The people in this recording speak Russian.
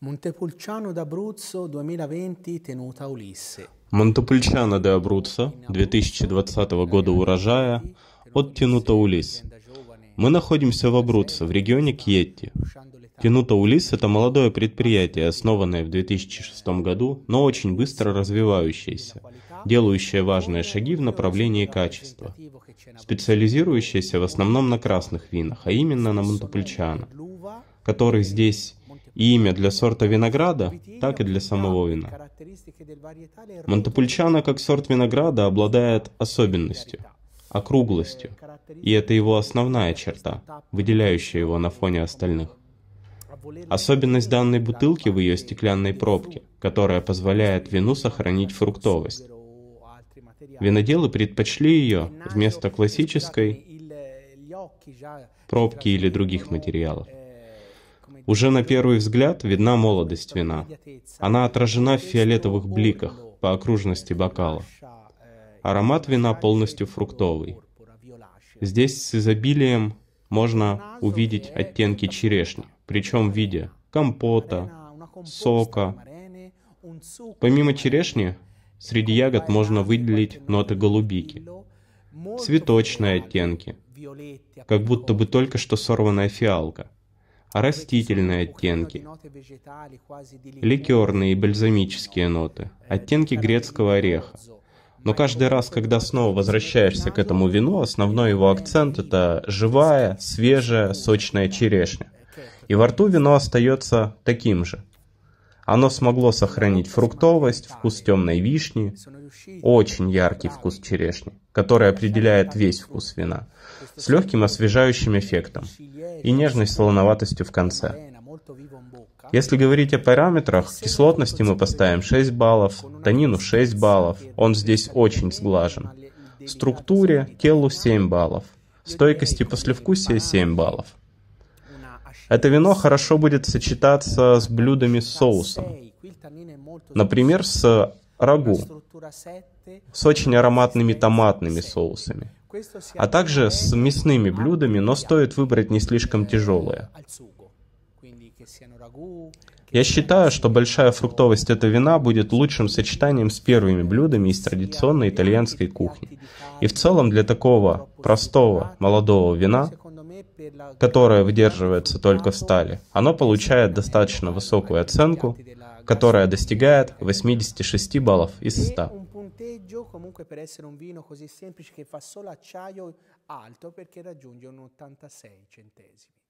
Монтепульчано d'Abruzzo 2020 Тенута Ulisse. Монтепульчано де Абруццо 2020 года урожая от Тенута Улис. Мы находимся в Абруццо, в регионе Кьетти. Тенута Улис – это молодое предприятие, основанное в 2006 году, но очень быстро развивающееся, делающее важные шаги в направлении качества, специализирующееся в основном на красных винах, а именно на Монтепульчано, которых здесь имя для сорта винограда, так и для самого вина. Монтепульчано как сорт винограда обладает особенностью, округлостью, и это его основная черта, выделяющая его на фоне остальных. Особенность данной бутылки в ее стеклянной пробке, которая позволяет вину сохранить фруктовость. Виноделы предпочли ее вместо классической пробки или других материалов. Уже на первый взгляд видна молодость вина. Она отражена в фиолетовых бликах по окружности бокала. Аромат вина полностью фруктовый. Здесь с изобилием можно увидеть оттенки черешни, причем в виде компота, сока. Помимо черешни, среди ягод можно выделить ноты голубики, цветочные оттенки, как будто бы только что сорванная фиалка – растительные оттенки, ликерные и бальзамические ноты, оттенки грецкого ореха. Но каждый раз, когда снова возвращаешься к этому вину, основной его акцент – это живая, свежая, сочная черешня. И во рту вино остается таким же. Оно смогло сохранить фруктовость, вкус темной вишни, очень яркий вкус черешни который определяет весь вкус вина, с легким освежающим эффектом и нежной солоноватостью в конце. Если говорить о параметрах, кислотности мы поставим 6 баллов, танину 6 баллов, он здесь очень сглажен. Структуре телу 7 баллов, стойкости послевкусия 7 баллов. Это вино хорошо будет сочетаться с блюдами с соусом. Например, с рагу с очень ароматными томатными соусами, а также с мясными блюдами, но стоит выбрать не слишком тяжелые. Я считаю, что большая фруктовость этого вина будет лучшим сочетанием с первыми блюдами из традиционной итальянской кухни. И в целом для такого простого молодого вина, которое выдерживается только в стали, оно получает достаточно высокую оценку, которая достигает 86 баллов из 100. alto perché raggiunge un 86 centesimi.